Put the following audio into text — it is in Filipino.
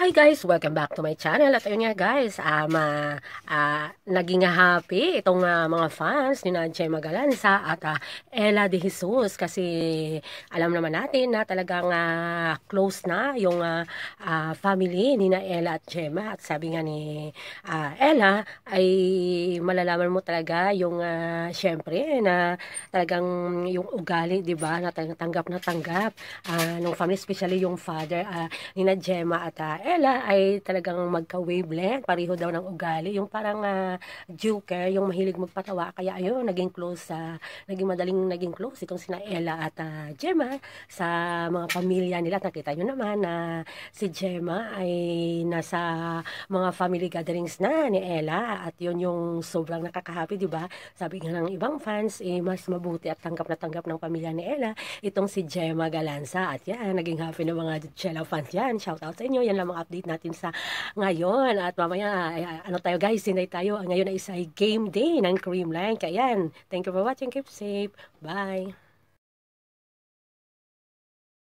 Hi guys, welcome back to my channel. At ayun nga guys, um, uh, uh, naging happy itong uh, mga fans ni Nancy Magalansa at uh, Ella De Jesus kasi alam naman natin na talagang uh, close na yung uh, uh, family ni na Ella at Gemma at sabi nga ni uh, Ella ay malalaman mo talaga yung uh, syempre na talagang yung ugali, 'di ba? Na tanggap na tanggap uh, ng family especially yung father uh, ni na Gemma at uh, Ella ay talagang magka-wavelength. Pariho daw ng ugali. Yung parang uh, joker, yung mahilig magpatawa. Kaya ayun, naging close sa, uh, naging madaling naging close itong sina Ella at uh, Gemma sa mga pamilya nila. nakita nyo naman na uh, si Gemma ay nasa mga family gatherings na ni Ella. At yun yung sobrang nakakahappy, di ba? Sabi nga ng ibang fans, eh, mas mabuti at tanggap na tanggap ng pamilya ni Ella itong si Gemma Galanza. At yan, naging happy ng mga Jella fans yan. Shout out sa inyo. Yan lang mga update natin sa ngayon. At mamaya, ano tayo guys, sinay tayo. Ngayon ay isa ay game day ng Creamline. Kaya yan, thank you for watching. Keep safe. Bye!